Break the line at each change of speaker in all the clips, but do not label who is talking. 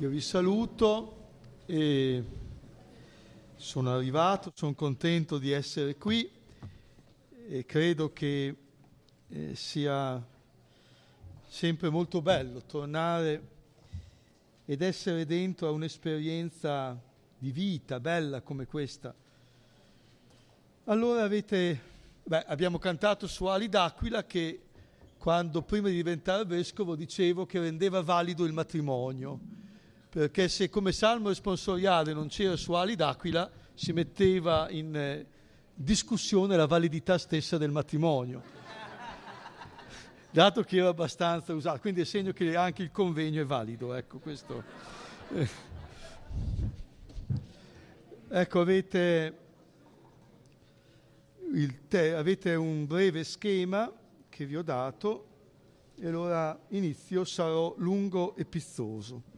Io vi saluto e sono arrivato, sono contento di essere qui e credo che eh, sia sempre molto bello tornare ed essere dentro a un'esperienza di vita bella come questa. Allora avete, beh, abbiamo cantato su Ali d'Aquila che quando prima di diventare vescovo dicevo che rendeva valido il matrimonio perché se come salmo responsoriale non c'era Suali d'Aquila, si metteva in eh, discussione la validità stessa del matrimonio, dato che era abbastanza usato. Quindi è segno che anche il convegno è valido, ecco questo. Eh. ecco, avete, te- avete un breve schema che vi ho dato e allora inizio sarò lungo e pizzoso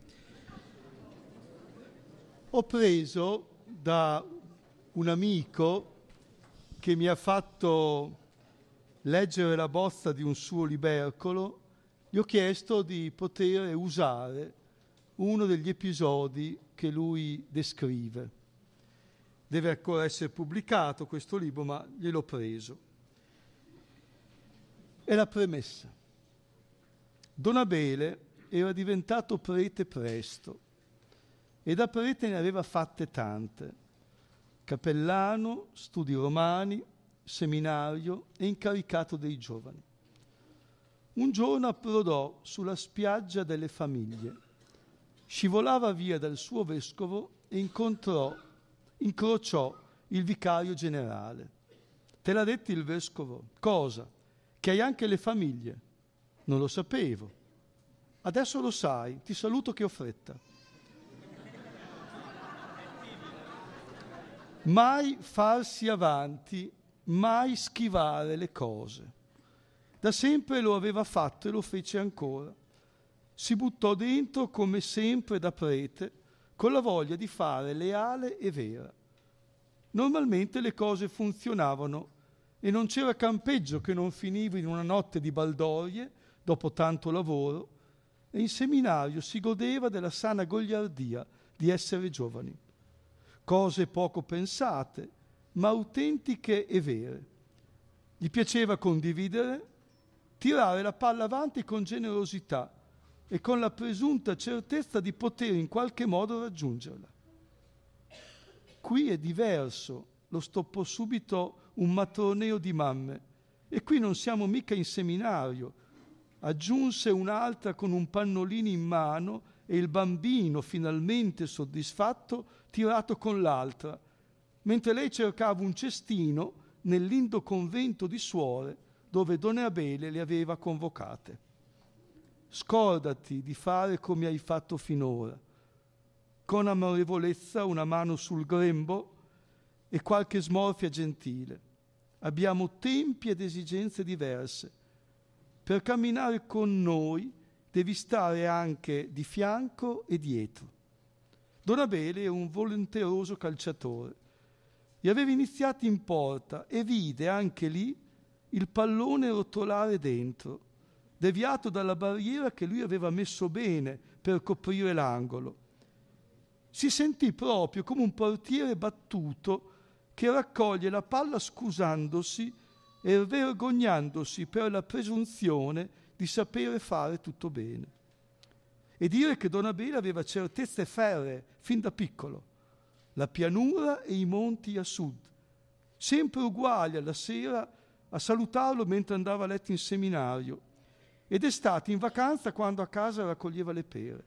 ho preso da un amico che mi ha fatto leggere la bozza di un suo libercolo, gli ho chiesto di poter usare uno degli episodi che lui descrive. Deve ancora essere pubblicato questo libro, ma gliel'ho preso. È la premessa. Don Abele era diventato prete presto e da prete ne aveva fatte tante. Capellano, studi romani, seminario e incaricato dei giovani. Un giorno approdò sulla spiaggia delle famiglie. Scivolava via dal suo vescovo e incontrò, incrociò il vicario generale. Te l'ha detto il vescovo? Cosa? Che hai anche le famiglie. Non lo sapevo. Adesso lo sai, ti saluto che ho fretta. Mai farsi avanti, mai schivare le cose. Da sempre lo aveva fatto e lo fece ancora. Si buttò dentro come sempre da prete, con la voglia di fare leale e vera. Normalmente le cose funzionavano e non c'era campeggio che non finiva in una notte di baldorie dopo tanto lavoro e in seminario si godeva della sana gogliardia di essere giovani cose poco pensate, ma autentiche e vere. Gli piaceva condividere, tirare la palla avanti con generosità e con la presunta certezza di poter in qualche modo raggiungerla. Qui è diverso, lo stoppò subito un matroneo di mamme, e qui non siamo mica in seminario, aggiunse un'altra con un pannolino in mano e il bambino, finalmente soddisfatto, tirato con l'altra, mentre lei cercava un cestino nell'indo convento di suore dove Don Abele le aveva convocate. Scordati di fare come hai fatto finora. Con amorevolezza una mano sul grembo e qualche smorfia gentile. Abbiamo tempi ed esigenze diverse. Per camminare con noi devi stare anche di fianco e dietro. Don Abele era un volenteroso calciatore. Li aveva iniziati in porta e vide anche lì il pallone rotolare dentro, deviato dalla barriera che lui aveva messo bene per coprire l'angolo. Si sentì proprio come un portiere battuto che raccoglie la palla scusandosi e vergognandosi per la presunzione di sapere fare tutto bene e dire che Don Abele aveva certezze ferre fin da piccolo, la pianura e i monti a sud, sempre uguali alla sera a salutarlo mentre andava a letto in seminario ed estate in vacanza quando a casa raccoglieva le pere.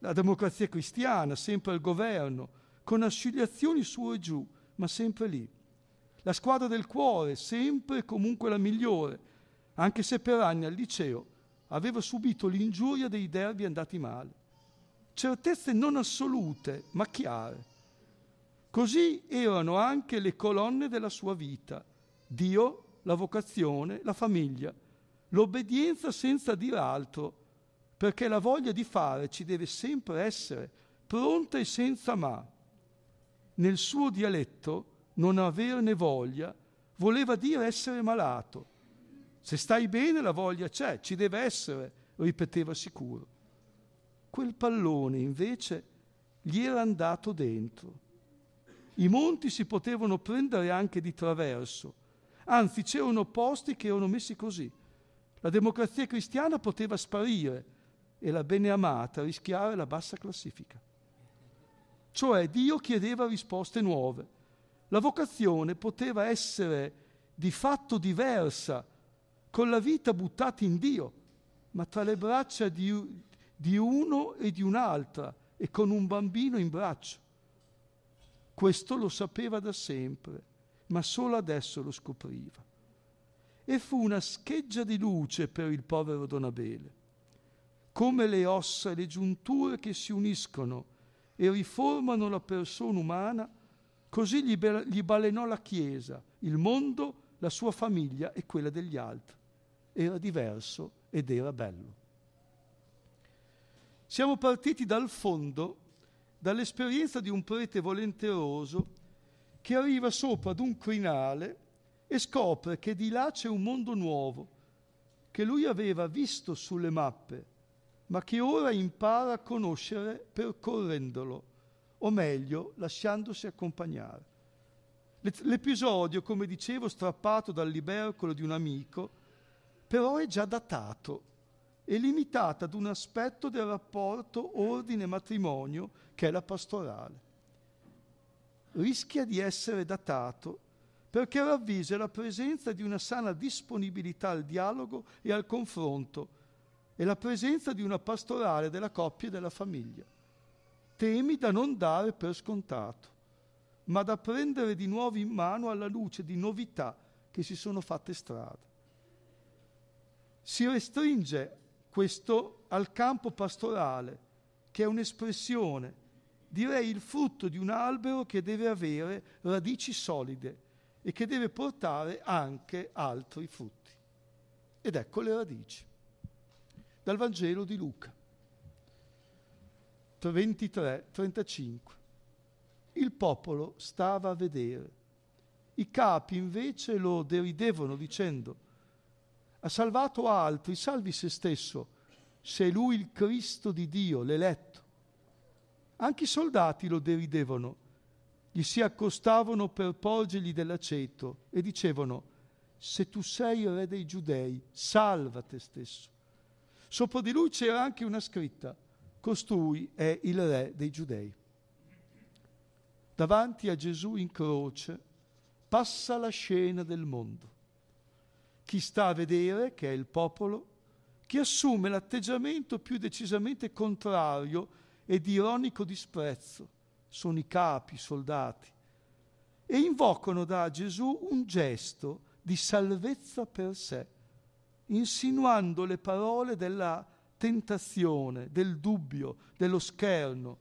La democrazia cristiana, sempre al governo, con ascigliazioni su e giù, ma sempre lì. La squadra del cuore, sempre e comunque la migliore, anche se per anni al liceo aveva subito l'ingiuria dei derby andati male. Certezze non assolute, ma chiare. Così erano anche le colonne della sua vita. Dio, la vocazione, la famiglia, l'obbedienza senza dire altro, perché la voglia di fare ci deve sempre essere, pronta e senza ma. Nel suo dialetto, non averne voglia voleva dire essere malato, se stai bene la voglia c'è, ci deve essere, ripeteva sicuro. Quel pallone invece gli era andato dentro. I monti si potevano prendere anche di traverso, anzi c'erano posti che erano messi così. La democrazia cristiana poteva sparire e la beneamata rischiare la bassa classifica. Cioè Dio chiedeva risposte nuove. La vocazione poteva essere di fatto diversa con la vita buttata in Dio, ma tra le braccia di, di uno e di un'altra e con un bambino in braccio. Questo lo sapeva da sempre, ma solo adesso lo scopriva. E fu una scheggia di luce per il povero Don Abele, come le ossa e le giunture che si uniscono e riformano la persona umana, così gli, be- gli balenò la Chiesa, il mondo, la sua famiglia e quella degli altri era diverso ed era bello. Siamo partiti dal fondo, dall'esperienza di un prete volenteroso che arriva sopra ad un crinale e scopre che di là c'è un mondo nuovo, che lui aveva visto sulle mappe, ma che ora impara a conoscere percorrendolo, o meglio, lasciandosi accompagnare. L'episodio, come dicevo, strappato dal libercolo di un amico, però è già datato, è limitata ad un aspetto del rapporto ordine-matrimonio che è la pastorale. Rischia di essere datato perché ravvisa la presenza di una sana disponibilità al dialogo e al confronto e la presenza di una pastorale della coppia e della famiglia. Temi da non dare per scontato, ma da prendere di nuovo in mano alla luce di novità che si sono fatte strada si restringe questo al campo pastorale, che è un'espressione, direi il frutto di un albero che deve avere radici solide e che deve portare anche altri frutti. Ed ecco le radici. Dal Vangelo di Luca 23, 35. Il popolo stava a vedere. I capi invece lo deridevano dicendo ha salvato altri, salvi se stesso, se lui il Cristo di Dio, l'eletto. Anche i soldati lo deridevano, gli si accostavano per porgergli dell'aceto e dicevano, se tu sei il re dei giudei, salva te stesso. Sopra di lui c'era anche una scritta, costui è il re dei giudei. Davanti a Gesù in croce passa la scena del mondo chi sta a vedere, che è il popolo, chi assume l'atteggiamento più decisamente contrario e di ironico disprezzo, sono i capi, i soldati, e invocano da Gesù un gesto di salvezza per sé, insinuando le parole della tentazione, del dubbio, dello scherno,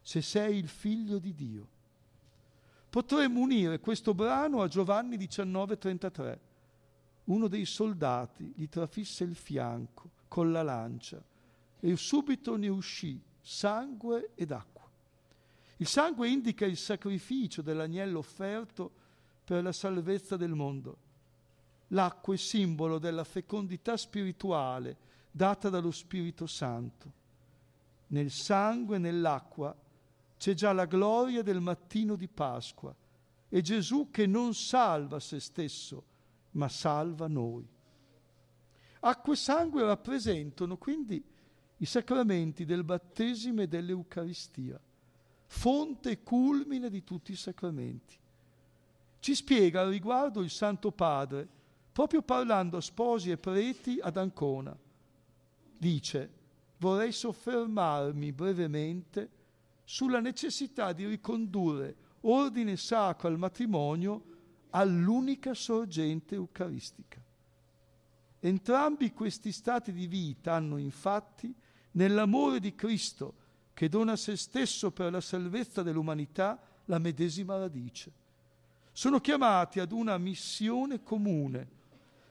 se sei il figlio di Dio. Potremmo unire questo brano a Giovanni 19, 33 uno dei soldati gli trafisse il fianco con la lancia e subito ne uscì sangue ed acqua. Il sangue indica il sacrificio dell'agnello offerto per la salvezza del mondo. L'acqua è simbolo della fecondità spirituale data dallo Spirito Santo. Nel sangue e nell'acqua c'è già la gloria del mattino di Pasqua. È Gesù che non salva se stesso, ma salva noi. Acqua e sangue rappresentano quindi i sacramenti del battesimo e dell'Eucaristia, fonte e culmine di tutti i sacramenti. Ci spiega al riguardo il Santo Padre, proprio parlando a sposi e preti ad Ancona. Dice, vorrei soffermarmi brevemente sulla necessità di ricondurre ordine sacro al matrimonio all'unica sorgente eucaristica. Entrambi questi stati di vita hanno infatti, nell'amore di Cristo, che dona se stesso per la salvezza dell'umanità, la medesima radice. Sono chiamati ad una missione comune,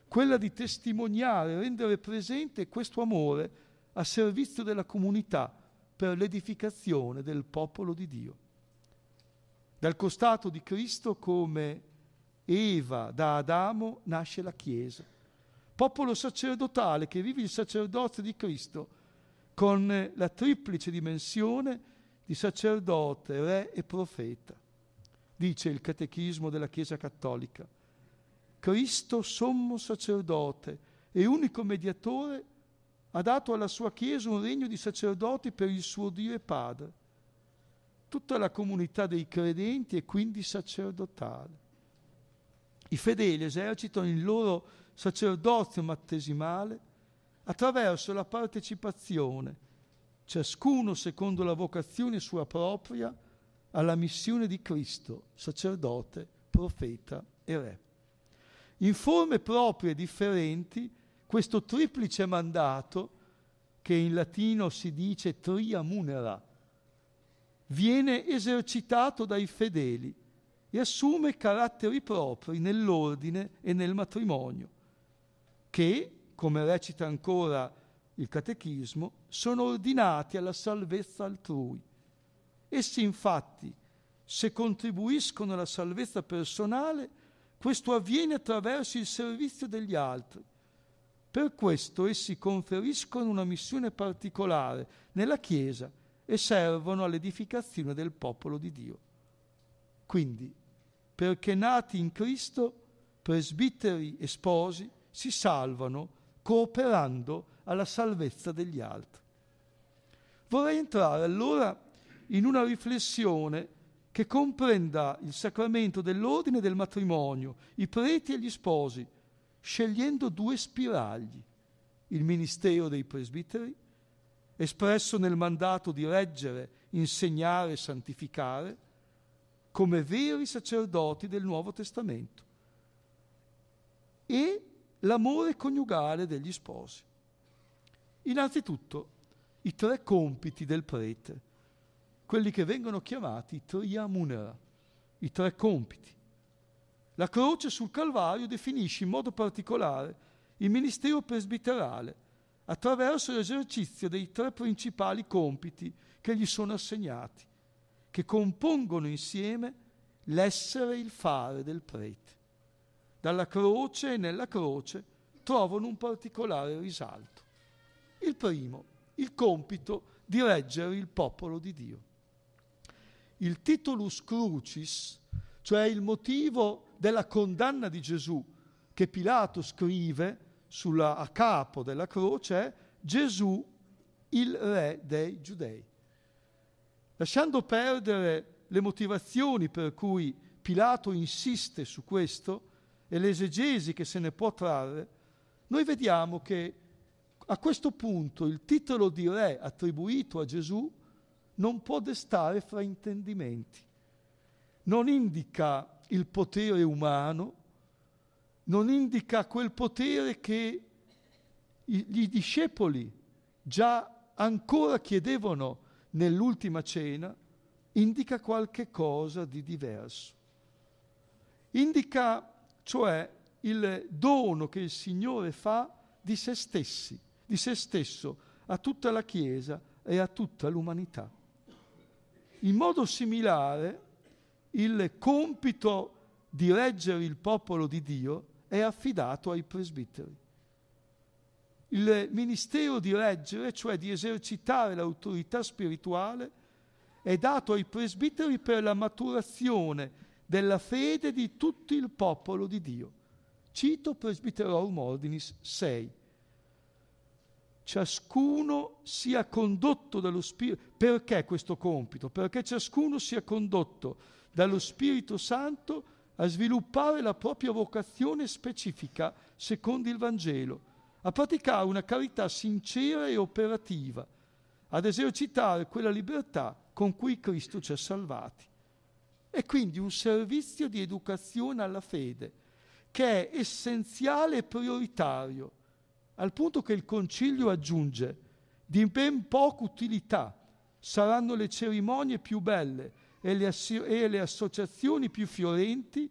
quella di testimoniare, rendere presente questo amore a servizio della comunità per l'edificazione del popolo di Dio. Dal costato di Cristo come Eva, da Adamo nasce la Chiesa. Popolo sacerdotale che vive il sacerdozio di Cristo con la triplice dimensione di sacerdote, re e profeta, dice il catechismo della Chiesa cattolica. Cristo, sommo sacerdote e unico mediatore, ha dato alla sua Chiesa un regno di sacerdoti per il suo Dio e Padre. Tutta la comunità dei credenti è quindi sacerdotale i fedeli esercitano il loro sacerdozio battesimale attraverso la partecipazione, ciascuno secondo la vocazione sua propria, alla missione di Cristo, sacerdote, profeta e re. In forme proprie differenti, questo triplice mandato, che in latino si dice triamunera, viene esercitato dai fedeli e assume caratteri propri nell'ordine e nel matrimonio, che, come recita ancora il catechismo, sono ordinati alla salvezza altrui. Essi infatti, se contribuiscono alla salvezza personale, questo avviene attraverso il servizio degli altri. Per questo essi conferiscono una missione particolare nella Chiesa e servono all'edificazione del popolo di Dio. Quindi, perché nati in Cristo, presbiteri e sposi si salvano cooperando alla salvezza degli altri. Vorrei entrare allora in una riflessione che comprenda il sacramento dell'ordine del matrimonio, i preti e gli sposi, scegliendo due spiragli, il ministero dei presbiteri, espresso nel mandato di reggere, insegnare e santificare, come veri sacerdoti del Nuovo Testamento. E l'amore coniugale degli sposi. Innanzitutto, i tre compiti del prete, quelli che vengono chiamati triamunera, i tre compiti. La croce sul Calvario definisce in modo particolare il ministero presbiterale attraverso l'esercizio dei tre principali compiti che gli sono assegnati che compongono insieme l'essere e il fare del prete. Dalla croce e nella croce trovano un particolare risalto. Il primo, il compito di reggere il popolo di Dio. Il titolus crucis, cioè il motivo della condanna di Gesù, che Pilato scrive sulla, a capo della croce, è Gesù il re dei giudei. Lasciando perdere le motivazioni per cui Pilato insiste su questo e l'esegesi che se ne può trarre, noi vediamo che a questo punto il titolo di re attribuito a Gesù non può destare fraintendimenti, non indica il potere umano, non indica quel potere che i, gli discepoli già ancora chiedevano nell'ultima cena indica qualche cosa di diverso. Indica cioè il dono che il Signore fa di se stessi, di se stesso, a tutta la Chiesa e a tutta l'umanità. In modo similare, il compito di reggere il popolo di Dio è affidato ai presbiteri. Il ministero di reggere, cioè di esercitare l'autorità spirituale, è dato ai presbiteri per la maturazione della fede di tutto il popolo di Dio. Cito Presbiterorum Ordinis 6. Ciascuno sia condotto dallo Spirito. Perché questo compito? Perché ciascuno sia condotto dallo Spirito Santo a sviluppare la propria vocazione specifica secondo il Vangelo a praticare una carità sincera e operativa, ad esercitare quella libertà con cui Cristo ci ha salvati. È quindi un servizio di educazione alla fede che è essenziale e prioritario, al punto che il Concilio aggiunge di ben poca utilità saranno le cerimonie più belle e le, assi- e le associazioni più fiorenti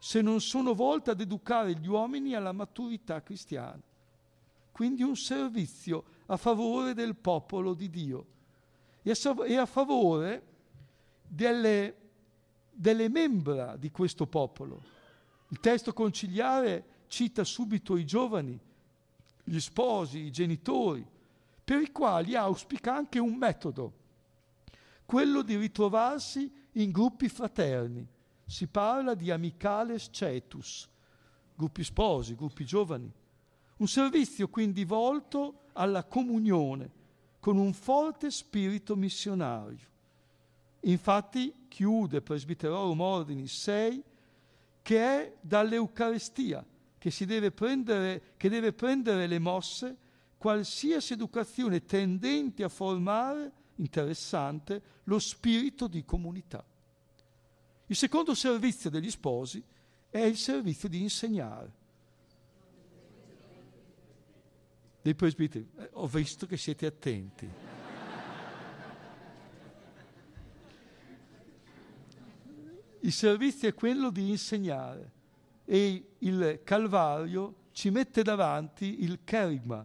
se non sono volte ad educare gli uomini alla maturità cristiana quindi un servizio a favore del popolo di Dio e a favore delle, delle membra di questo popolo. Il testo conciliare cita subito i giovani, gli sposi, i genitori, per i quali auspica anche un metodo, quello di ritrovarsi in gruppi fraterni. Si parla di amicales cetus, gruppi sposi, gruppi giovani. Un servizio quindi volto alla comunione con un forte spirito missionario. Infatti chiude Presbiterorum Ordinis 6 che è dall'Eucarestia che, si deve prendere, che deve prendere le mosse qualsiasi educazione tendente a formare, interessante, lo spirito di comunità. Il secondo servizio degli sposi è il servizio di insegnare. dei presbiteri, dite, ho visto che siete attenti. Il servizio è quello di insegnare e il Calvario ci mette davanti il kerigma,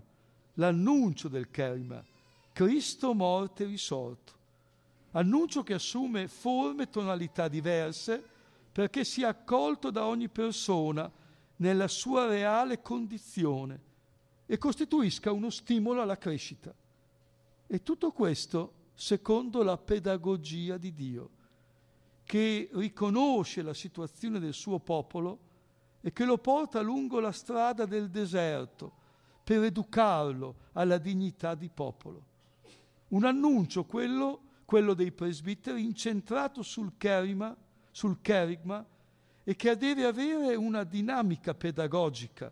l'annuncio del kerigma, Cristo morte risorto. Annuncio che assume forme e tonalità diverse perché sia accolto da ogni persona nella sua reale condizione e costituisca uno stimolo alla crescita. E tutto questo secondo la pedagogia di Dio, che riconosce la situazione del suo popolo e che lo porta lungo la strada del deserto per educarlo alla dignità di popolo. Un annuncio, quello, quello dei presbiteri, incentrato sul cherigma, sul cherigma e che deve avere una dinamica pedagogica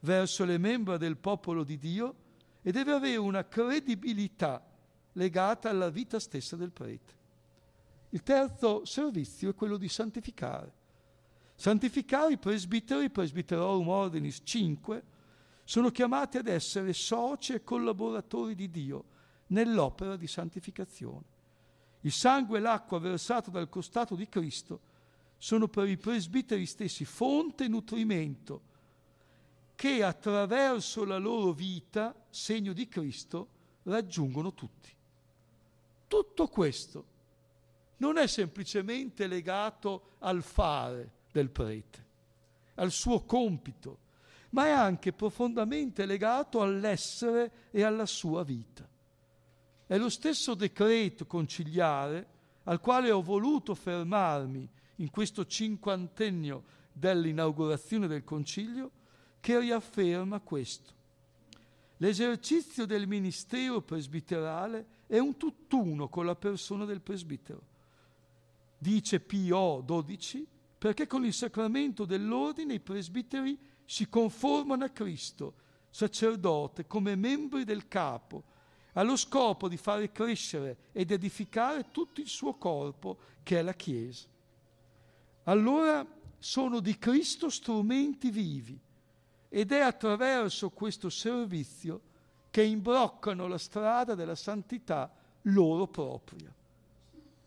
verso le membra del popolo di Dio e deve avere una credibilità legata alla vita stessa del prete. Il terzo servizio è quello di santificare. Santificare i presbiteri, presbiterorum ordinis 5, sono chiamati ad essere soci e collaboratori di Dio nell'opera di santificazione. Il sangue e l'acqua versato dal costato di Cristo sono per i presbiteri stessi fonte e nutrimento che attraverso la loro vita, segno di Cristo, raggiungono tutti. Tutto questo non è semplicemente legato al fare del prete, al suo compito, ma è anche profondamente legato all'essere e alla sua vita. È lo stesso decreto conciliare al quale ho voluto fermarmi in questo cinquantennio dell'inaugurazione del concilio che riafferma questo. L'esercizio del ministero presbiterale è un tutt'uno con la persona del presbitero. Dice Pio 12, perché con il sacramento dell'ordine i presbiteri si conformano a Cristo, sacerdote, come membri del capo, allo scopo di fare crescere ed edificare tutto il suo corpo, che è la Chiesa. Allora sono di Cristo strumenti vivi, ed è attraverso questo servizio che imbroccano la strada della santità loro propria.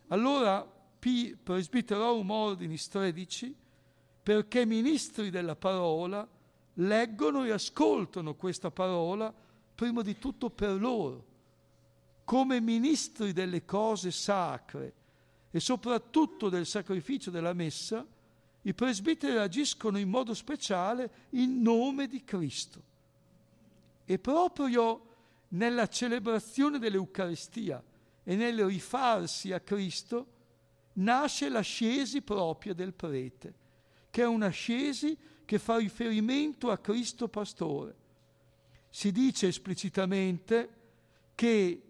Allora P. Presbiterorum Ordinis 13, perché ministri della parola leggono e ascoltano questa parola prima di tutto per loro, come ministri delle cose sacre e soprattutto del sacrificio della messa, i presbiteri agiscono in modo speciale in nome di Cristo. E proprio nella celebrazione dell'Eucaristia e nel rifarsi a Cristo nasce l'ascesi propria del prete, che è un'ascesi che fa riferimento a Cristo pastore. Si dice esplicitamente che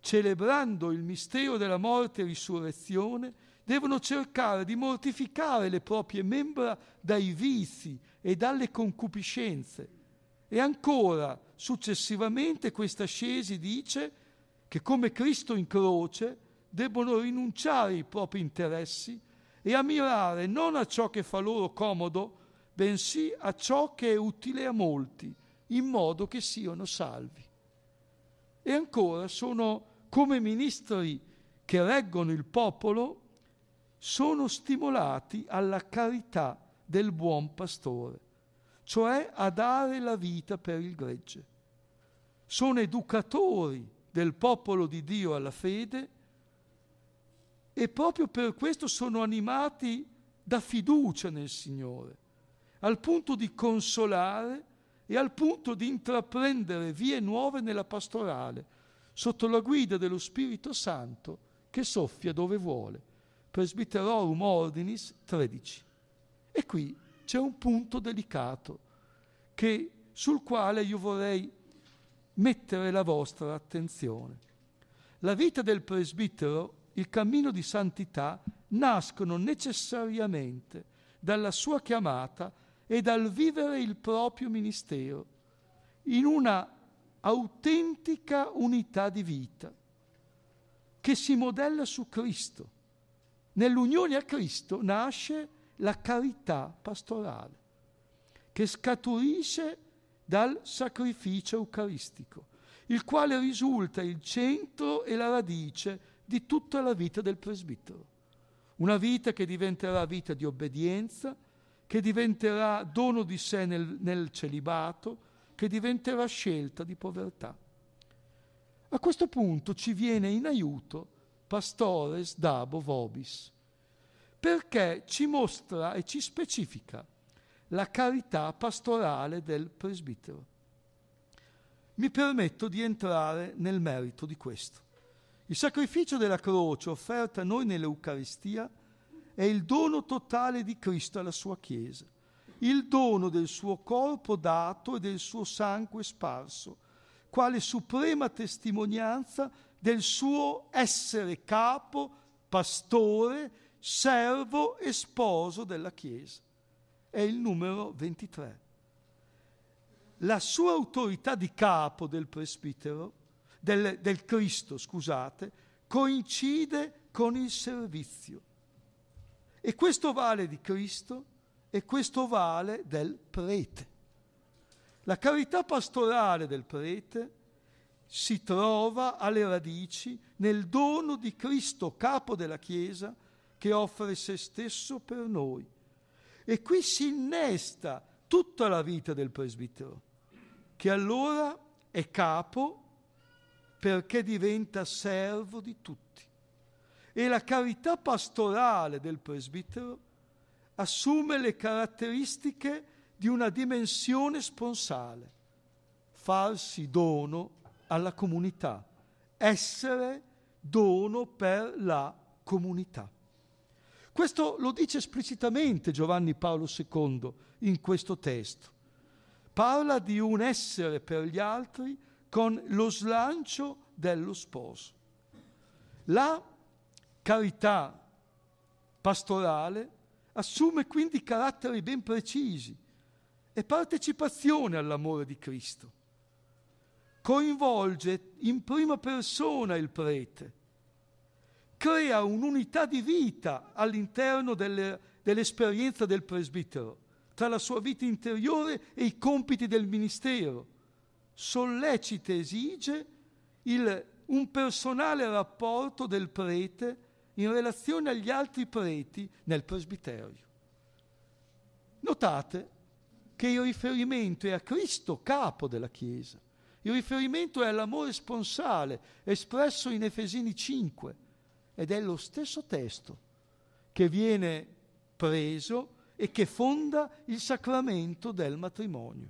celebrando il mistero della morte e risurrezione, devono cercare di mortificare le proprie membra dai vizi e dalle concupiscenze. E ancora, successivamente, questa scesi dice che come Cristo in croce debbono rinunciare ai propri interessi e ammirare non a ciò che fa loro comodo, bensì a ciò che è utile a molti, in modo che siano salvi. E ancora sono come ministri che reggono il popolo sono stimolati alla carità del buon pastore, cioè a dare la vita per il gregge. Sono educatori del popolo di Dio alla fede e proprio per questo sono animati da fiducia nel Signore, al punto di consolare e al punto di intraprendere vie nuove nella pastorale, sotto la guida dello Spirito Santo che soffia dove vuole. Presbiterorum Ordinis 13. E qui c'è un punto delicato che, sul quale io vorrei mettere la vostra attenzione. La vita del presbitero, il cammino di santità, nascono necessariamente dalla sua chiamata e dal vivere il proprio ministero in una autentica unità di vita che si modella su Cristo Nell'unione a Cristo nasce la carità pastorale, che scaturisce dal sacrificio eucaristico, il quale risulta il centro e la radice di tutta la vita del presbitero. Una vita che diventerà vita di obbedienza, che diventerà dono di sé nel, nel celibato, che diventerà scelta di povertà. A questo punto ci viene in aiuto pastores dabo vobis, perché ci mostra e ci specifica la carità pastorale del presbitero. Mi permetto di entrare nel merito di questo. Il sacrificio della croce offerto a noi nell'Eucaristia è il dono totale di Cristo alla sua Chiesa, il dono del suo corpo dato e del suo sangue sparso quale suprema testimonianza del suo essere capo, pastore, servo e sposo della Chiesa. È il numero 23. La sua autorità di capo del presbitero, del, del Cristo, scusate, coincide con il servizio. E questo vale di Cristo e questo vale del prete. La carità pastorale del prete si trova alle radici nel dono di Cristo, capo della Chiesa, che offre se stesso per noi. E qui si innesta tutta la vita del presbitero, che allora è capo perché diventa servo di tutti. E la carità pastorale del presbitero assume le caratteristiche di una dimensione sponsale, farsi dono alla comunità, essere dono per la comunità. Questo lo dice esplicitamente Giovanni Paolo II in questo testo. Parla di un essere per gli altri con lo slancio dello sposo. La carità pastorale assume quindi caratteri ben precisi, è partecipazione all'amore di Cristo. Coinvolge in prima persona il prete, crea un'unità di vita all'interno delle, dell'esperienza del presbitero, tra la sua vita interiore e i compiti del ministero. Sollecita e esige il, un personale rapporto del prete in relazione agli altri preti nel presbiterio. Notate che il riferimento è a Cristo, capo della Chiesa. Il riferimento è all'amore sponsale espresso in Efesini 5 ed è lo stesso testo che viene preso e che fonda il sacramento del matrimonio.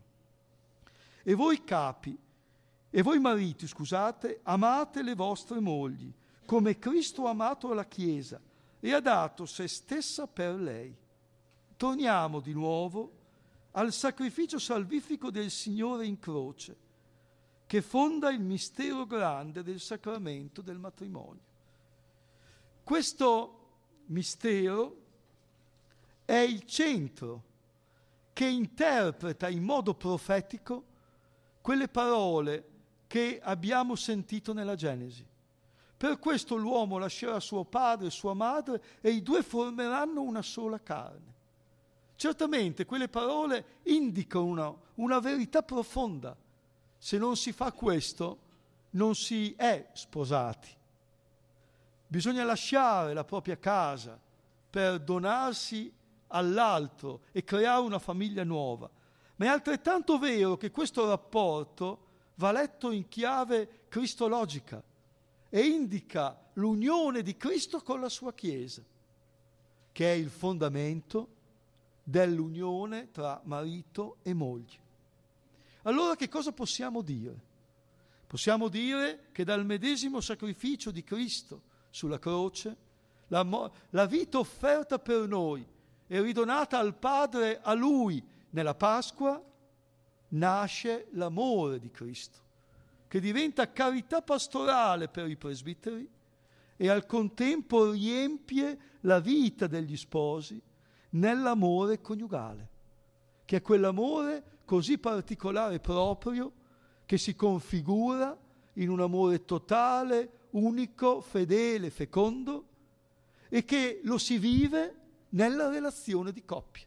E voi capi, e voi mariti, scusate, amate le vostre mogli, come Cristo ha amato la Chiesa e ha dato se stessa per lei. Torniamo di nuovo al sacrificio salvifico del Signore in croce, che fonda il mistero grande del sacramento del matrimonio. Questo mistero è il centro che interpreta in modo profetico quelle parole che abbiamo sentito nella Genesi. Per questo l'uomo lascerà suo padre e sua madre e i due formeranno una sola carne. Certamente quelle parole indicano una, una verità profonda. Se non si fa questo, non si è sposati. Bisogna lasciare la propria casa per donarsi all'altro e creare una famiglia nuova. Ma è altrettanto vero che questo rapporto va letto in chiave cristologica e indica l'unione di Cristo con la sua Chiesa, che è il fondamento dell'unione tra marito e moglie. Allora che cosa possiamo dire? Possiamo dire che dal medesimo sacrificio di Cristo sulla croce, la, mo- la vita offerta per noi e ridonata al Padre, a Lui, nella Pasqua, nasce l'amore di Cristo, che diventa carità pastorale per i presbiteri e al contempo riempie la vita degli sposi nell'amore coniugale, che è quell'amore così particolare e proprio che si configura in un amore totale, unico, fedele, fecondo e che lo si vive nella relazione di coppia,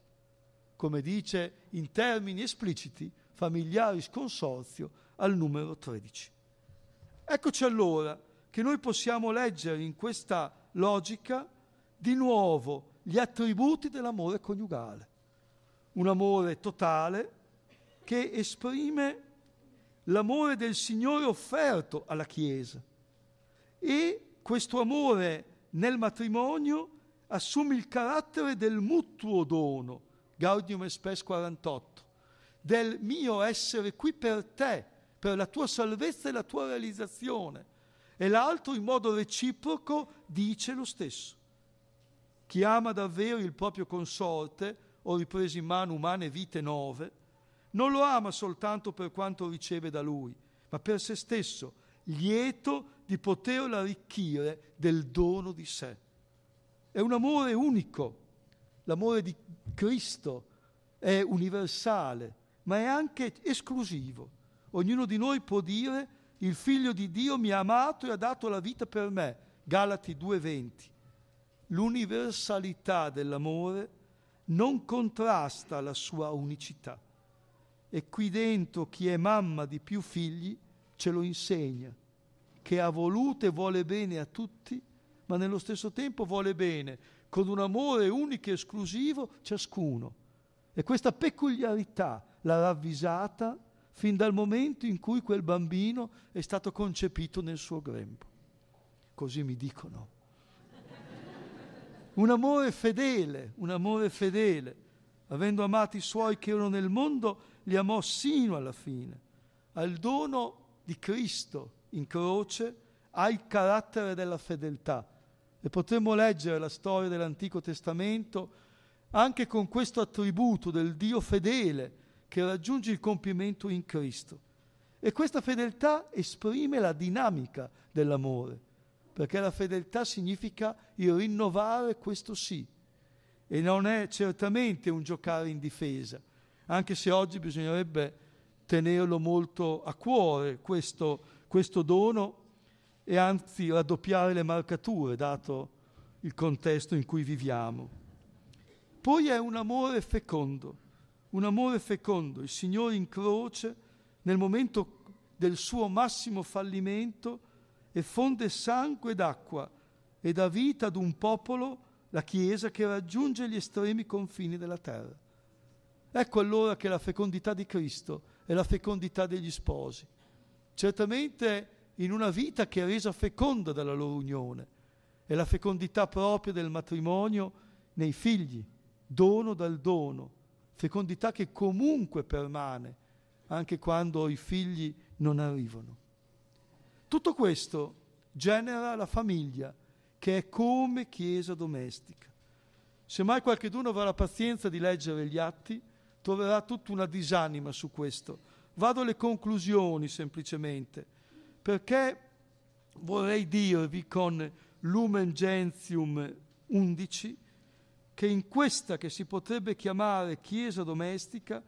come dice in termini espliciti familiaris consorzio al numero 13. Eccoci allora che noi possiamo leggere in questa logica di nuovo gli attributi dell'amore coniugale. Un amore totale che esprime l'amore del Signore offerto alla Chiesa. E questo amore nel matrimonio assume il carattere del mutuo dono, Gaudium Espes 48, del mio essere qui per te, per la tua salvezza e la tua realizzazione. E l'altro in modo reciproco dice lo stesso. Chi ama davvero il proprio consorte, o ripreso in mano umane vite nove, non lo ama soltanto per quanto riceve da lui, ma per se stesso, lieto di poterlo arricchire del dono di sé. È un amore unico, l'amore di Cristo è universale, ma è anche esclusivo. Ognuno di noi può dire il figlio di Dio mi ha amato e ha dato la vita per me. Galati 2:20 l'universalità dell'amore non contrasta la sua unicità. E qui dentro chi è mamma di più figli ce lo insegna, che ha voluto e vuole bene a tutti, ma nello stesso tempo vuole bene, con un amore unico e esclusivo, ciascuno. E questa peculiarità l'ha ravvisata fin dal momento in cui quel bambino è stato concepito nel suo grembo. Così mi dicono. Un amore fedele, un amore fedele. Avendo amato i suoi che erano nel mondo, li amò sino alla fine. Al dono di Cristo in croce ha il carattere della fedeltà. E potremmo leggere la storia dell'Antico Testamento anche con questo attributo del Dio fedele che raggiunge il compimento in Cristo. E questa fedeltà esprime la dinamica dell'amore perché la fedeltà significa il rinnovare questo sì e non è certamente un giocare in difesa, anche se oggi bisognerebbe tenerlo molto a cuore questo, questo dono e anzi raddoppiare le marcature dato il contesto in cui viviamo. Poi è un amore fecondo, un amore fecondo. Il Signore in croce, nel momento del suo massimo fallimento, e fonde sangue ed acqua e dà vita ad un popolo, la Chiesa, che raggiunge gli estremi confini della terra. Ecco allora che la fecondità di Cristo è la fecondità degli sposi. Certamente in una vita che è resa feconda dalla loro unione, è la fecondità propria del matrimonio nei figli, dono dal dono, fecondità che comunque permane, anche quando i figli non arrivano. Tutto questo genera la famiglia, che è come chiesa domestica. Se mai qualcuno avrà la pazienza di leggere gli atti, troverà tutta una disanima su questo. Vado alle conclusioni semplicemente, perché vorrei dirvi con Lumen Gentium 11 che in questa che si potrebbe chiamare chiesa domestica,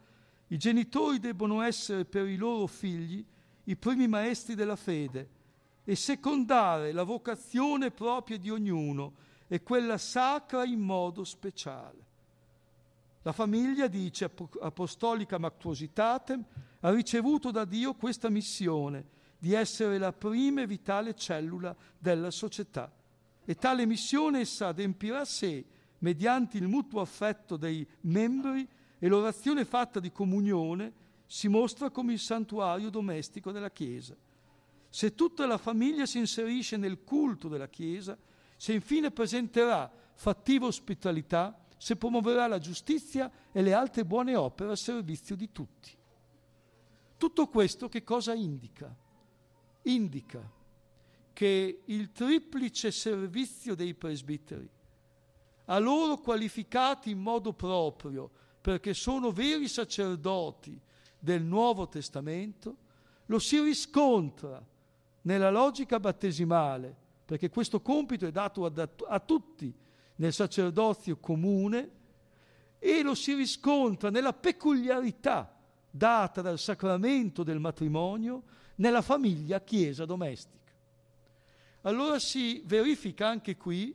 i genitori debbono essere per i loro figli i primi maestri della fede, e secondare la vocazione propria di ognuno e quella sacra in modo speciale. La famiglia, dice Apostolica Mactuositatem, ha ricevuto da Dio questa missione di essere la prima e vitale cellula della società. E tale missione essa adempirà se, mediante il mutuo affetto dei membri e l'orazione fatta di comunione, si mostra come il santuario domestico della Chiesa se tutta la famiglia si inserisce nel culto della Chiesa, se infine presenterà fattiva ospitalità, se promuoverà la giustizia e le altre buone opere a servizio di tutti. Tutto questo che cosa indica? Indica che il triplice servizio dei presbiteri, a loro qualificati in modo proprio, perché sono veri sacerdoti del Nuovo Testamento, lo si riscontra nella logica battesimale, perché questo compito è dato a, a tutti nel sacerdozio comune e lo si riscontra nella peculiarità data dal sacramento del matrimonio nella famiglia chiesa domestica. Allora si verifica anche qui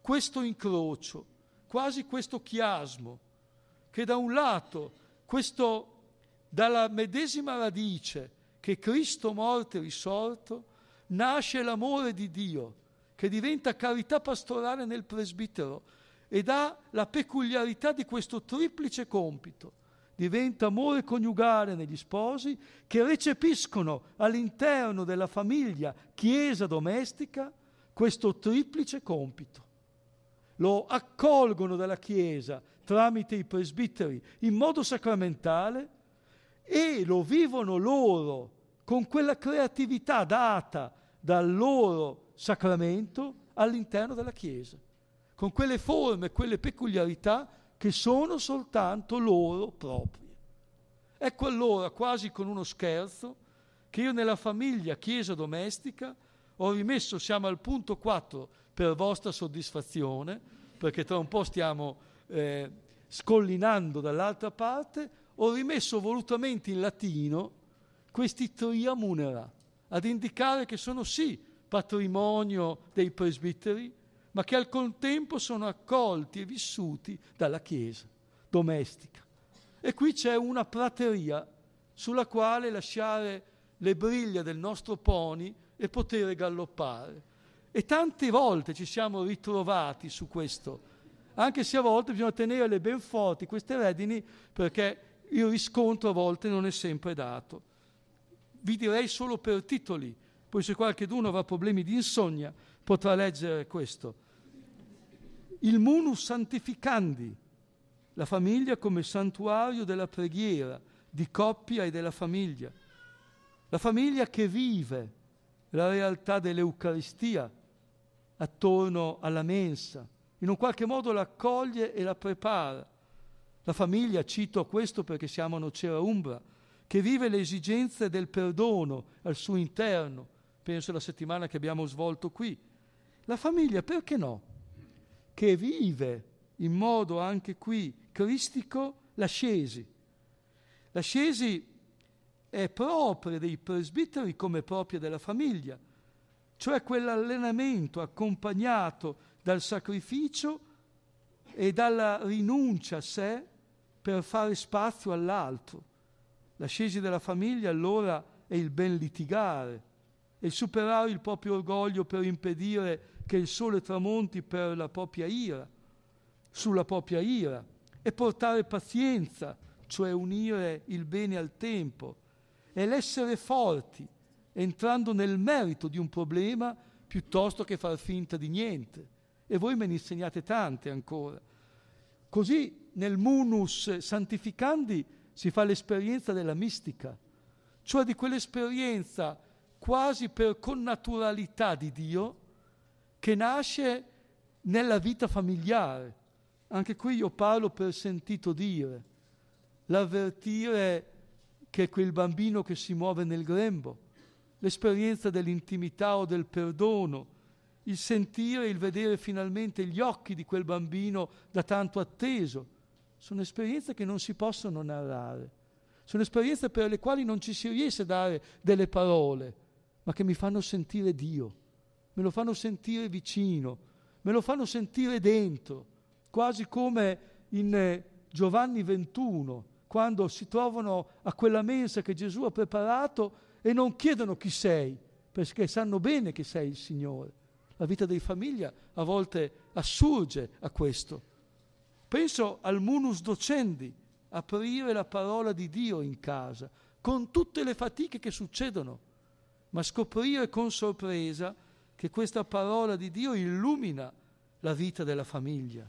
questo incrocio, quasi questo chiasmo, che da un lato questo dalla medesima radice che Cristo morto e risorto nasce l'amore di Dio, che diventa carità pastorale nel presbitero ed ha la peculiarità di questo triplice compito. Diventa amore coniugale negli sposi che recepiscono all'interno della famiglia, chiesa domestica, questo triplice compito. Lo accolgono dalla Chiesa tramite i presbiteri in modo sacramentale e lo vivono loro con quella creatività data dal loro sacramento all'interno della Chiesa, con quelle forme, quelle peculiarità che sono soltanto loro proprie. Ecco allora, quasi con uno scherzo, che io nella famiglia Chiesa domestica ho rimesso, siamo al punto 4 per vostra soddisfazione, perché tra un po' stiamo eh, scollinando dall'altra parte, ho rimesso volutamente in latino questi triamunera, ad indicare che sono sì patrimonio dei presbiteri, ma che al contempo sono accolti e vissuti dalla Chiesa domestica. E qui c'è una prateria sulla quale lasciare le briglie del nostro pony e poter galloppare. E tante volte ci siamo ritrovati su questo, anche se a volte bisogna tenerle ben forti queste redini perché il riscontro a volte non è sempre dato vi direi solo per titoli, poi se qualcuno avrà problemi di insonnia potrà leggere questo. Il munus santificandi, la famiglia come santuario della preghiera, di coppia e della famiglia. La famiglia che vive la realtà dell'Eucaristia attorno alla mensa, in un qualche modo la accoglie e la prepara. La famiglia, cito questo perché siamo a Nocera Umbra, che vive le esigenze del perdono al suo interno, penso alla settimana che abbiamo svolto qui. La famiglia, perché no? Che vive in modo anche qui cristico l'ascesi. L'ascesi è propria dei presbiteri come propria della famiglia, cioè quell'allenamento accompagnato dal sacrificio e dalla rinuncia a sé per fare spazio all'altro. L'ascesi della famiglia allora è il ben litigare e superare il proprio orgoglio per impedire che il sole tramonti per la propria ira, sulla propria ira, e portare pazienza, cioè unire il bene al tempo, è l'essere forti, entrando nel merito di un problema piuttosto che far finta di niente. E voi me ne insegnate tante ancora. Così nel munus santificandi si fa l'esperienza della mistica, cioè di quell'esperienza quasi per connaturalità di Dio che nasce nella vita familiare. Anche qui io parlo per sentito dire, l'avvertire che è quel bambino che si muove nel grembo, l'esperienza dell'intimità o del perdono, il sentire, il vedere finalmente gli occhi di quel bambino da tanto atteso sono esperienze che non si possono narrare, sono esperienze per le quali non ci si riesce a dare delle parole, ma che mi fanno sentire Dio, me lo fanno sentire vicino, me lo fanno sentire dentro, quasi come in eh, Giovanni 21, quando si trovano a quella mensa che Gesù ha preparato e non chiedono chi sei, perché sanno bene che sei il Signore. La vita di famiglia a volte assurge a questo. Penso al munus docendi, aprire la parola di Dio in casa, con tutte le fatiche che succedono, ma scoprire con sorpresa che questa parola di Dio illumina la vita della famiglia,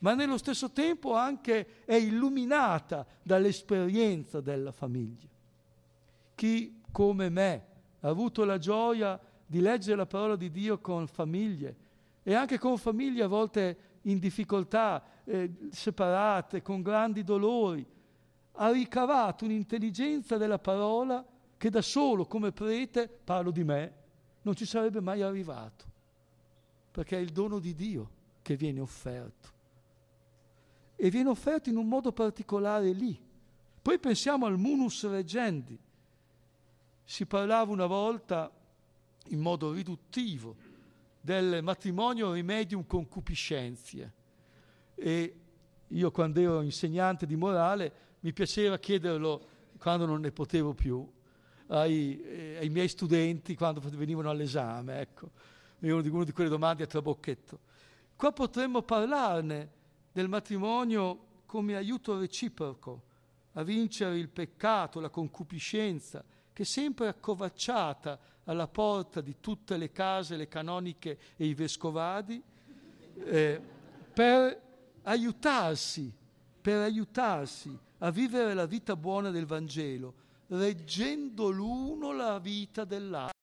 ma nello stesso tempo anche è illuminata dall'esperienza della famiglia. Chi come me ha avuto la gioia di leggere la parola di Dio con famiglie e anche con famiglie a volte in difficoltà, eh, separate, con grandi dolori, ha ricavato un'intelligenza della parola che da solo, come prete, parlo di me, non ci sarebbe mai arrivato, perché è il dono di Dio che viene offerto. E viene offerto in un modo particolare lì. Poi pensiamo al munus regendi. Si parlava una volta, in modo riduttivo, del matrimonio remedium concupiscentia e io quando ero insegnante di morale mi piaceva chiederlo quando non ne potevo più ai, eh, ai miei studenti quando venivano all'esame, ecco, era una di quelle domande a trabocchetto. Qua potremmo parlarne del matrimonio come aiuto reciproco a vincere il peccato, la concupiscenza, che è sempre accovacciata alla porta di tutte le case, le canoniche e i vescovadi, eh, per aiutarsi, per aiutarsi a vivere la vita buona del Vangelo, reggendo l'uno la vita dell'altro.